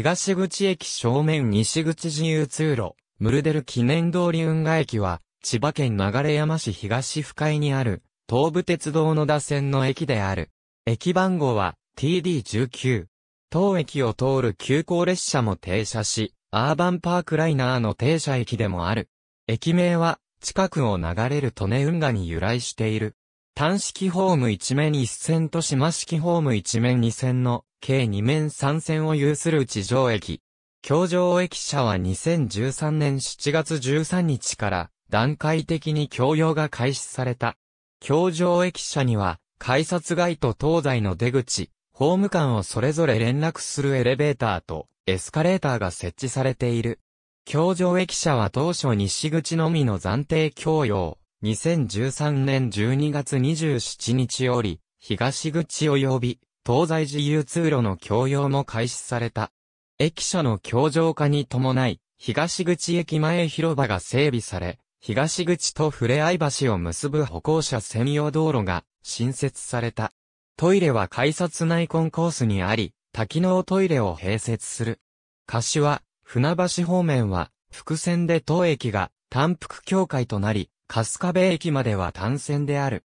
東口駅正面西口自由通路、ムルデル記念通り運河駅は、千葉県流山市東深井にある、東武鉄道の打線の駅である。駅番号は TD19。当駅を通る急行列車も停車し、アーバンパークライナーの停車駅でもある。駅名は、近くを流れる利根運河に由来している。単式ホーム一面一線と島式ホーム一面二線の計2面3線を有する地上駅。京上駅舎は2013年7月13日から段階的に供用が開始された。京上駅舎には改札街と東西の出口、ホーム間をそれぞれ連絡するエレベーターとエスカレーターが設置されている。京上駅舎は当初西口のみの暫定供用、2013年12月27日より、東口及び東西自由通路の共用も開始された。駅舎の強上化に伴い、東口駅前広場が整備され、東口とふれあい橋を結ぶ歩行者専用道路が新設された。トイレは改札内コンコースにあり、多機能トイレを併設する。柏、船橋方面は、伏線で当駅が単幅境界となり、春日部駅までは単線である。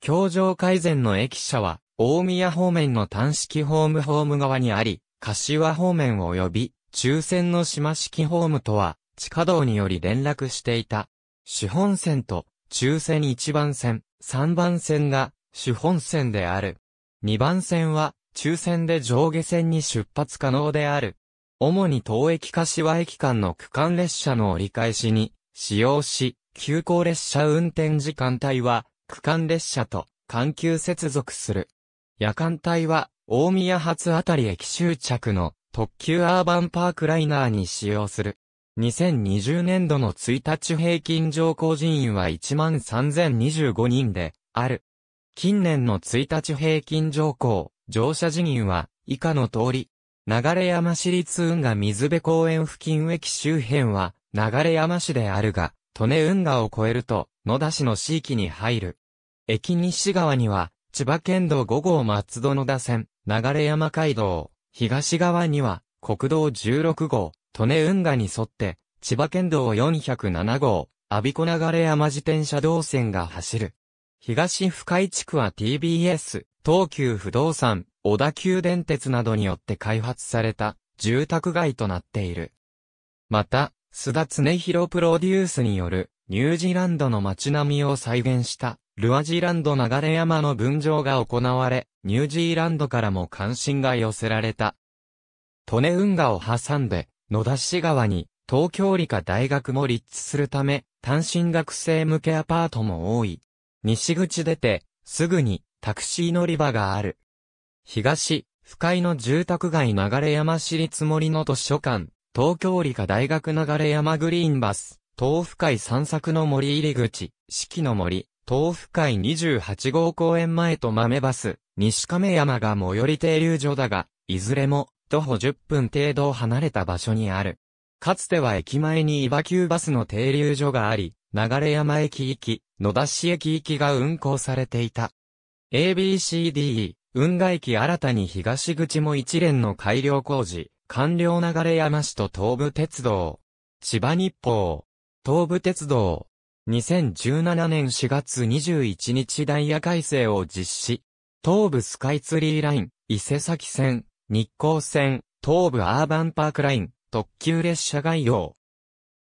橋上改善の駅舎は、大宮方面の単式ホームホーム側にあり、柏方面及び、抽選の島式ホームとは、地下道により連絡していた。主本線と、抽選1番線、3番線が、主本線である。2番線は、抽選で上下線に出発可能である。主に東駅柏駅間の区間列車の折り返しに、使用し、急行列車運転時間帯は、区間列車と、緩急接続する。夜間帯は、大宮発あたり駅終着の特急アーバンパークライナーに使用する。2020年度の1日平均乗降人員は13,025人である。近年の1日平均乗降、乗車人員は以下の通り。流山市立運河水辺公園付近駅周辺は流山市であるが、利根運河を越えると野田市の市域に入る。駅西側には千葉県道5号松戸野田線、流山街道、東側には、国道16号、利根運河に沿って、千葉県道407号、阿鼻子流山自転車道線が走る。東深井地区は TBS、東急不動産、小田急電鉄などによって開発された住宅街となっている。また、須田恒弘プロデュースによるニュージーランドの街並みを再現したルアジーランド流山の分譲が行われ、ニュージーランドからも関心が寄せられた。利根運河を挟んで、野田市川に、東京理科大学も立地するため、単身学生向けアパートも多い。西口出て、すぐに、タクシー乗り場がある。東、深井の住宅街流山市立森の図書館、東京理科大学流山グリーンバス、東深井散策の森入り口、四季の森、東府海28号公園前と豆バス、西亀山が最寄り停留所だが、いずれも、徒歩10分程度離れた場所にある。かつては駅前に伊庭急バスの停留所があり、流山駅行き、野田市駅行きが運行されていた。ABCDE、運河駅新たに東口も一連の改良工事、完了流山市と東武鉄道。千葉日報。東武鉄道、2017年4月21日ダイヤ改正を実施。東部スカイツリーライン、伊勢崎線、日光線、東部アーバンパークライン、特急列車概要。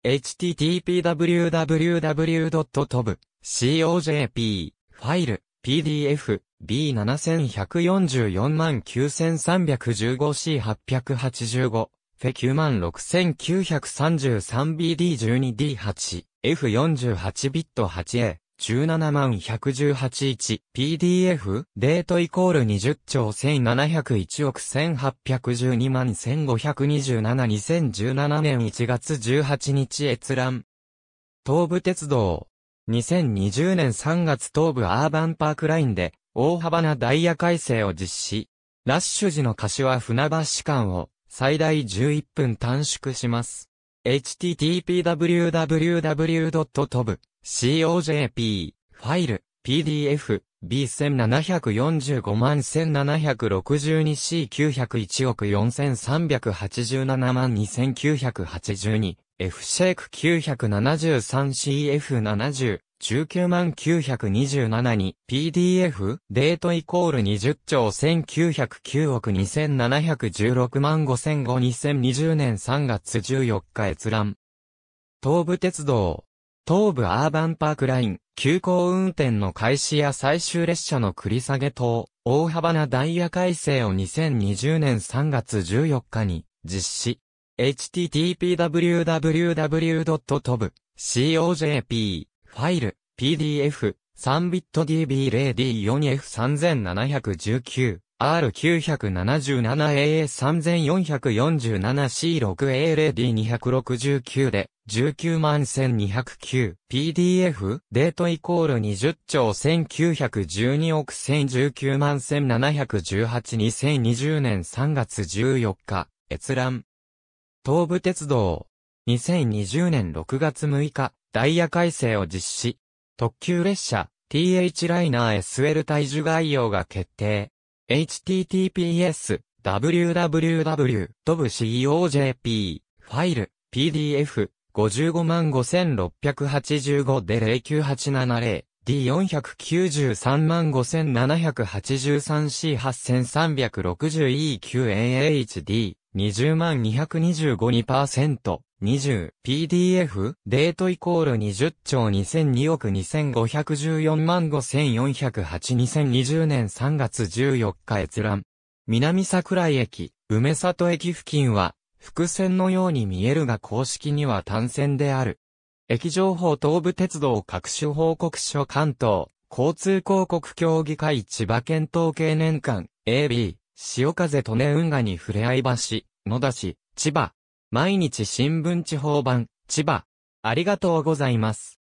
http://www.tov.cojp ファイル PDF B71449315C885 フェ 96933BD12D8、F48 ビット 8A、17118 1 PDF デートイコール20兆1701億1812万15272017年1月18日閲覧。東武鉄道。2020年3月東武アーバンパークラインで大幅なダイヤ改正を実施。ラッシュ時の柏船橋間を最大11分短縮します。http://www.tov.cojp ファイル PDF B1745 万 1762C901 億4387万 2982F シェイク 973CF70 199,927に PDF デートイコール20兆1909億2716万5005 2020年3月14日閲覧。東武鉄道。東武アーバンパークライン、急行運転の開始や最終列車の繰り下げ等、大幅なダイヤ改正を2020年3月14日に実施。http://www.tov.cojp ファイル、PDF、3bitdb0d4f3719。R977AA3447C6A0D269 で、191,209 PDF デートイコール20兆1912億1,019,718,2020万1年3月14日、閲覧。東武鉄道。2020年6月6日、ダイヤ改正を実施。特急列車 TH ライナー SL 体重概要が決定。https www.cojp ファイル PDF 555,685 09870 D493,783C8360E9AHD20,225 5 2%。20、PDF、デートイコール20兆2002億2514万5408 2020年3月14日閲覧。南桜井駅、梅里駅付近は、伏線のように見えるが公式には単線である。駅情報東武鉄道各種報告書関東、交通広告協議会千葉県統計年間、AB、潮風利根運河に触れ合い橋、野田市、千葉、毎日新聞地方版、千葉。ありがとうございます。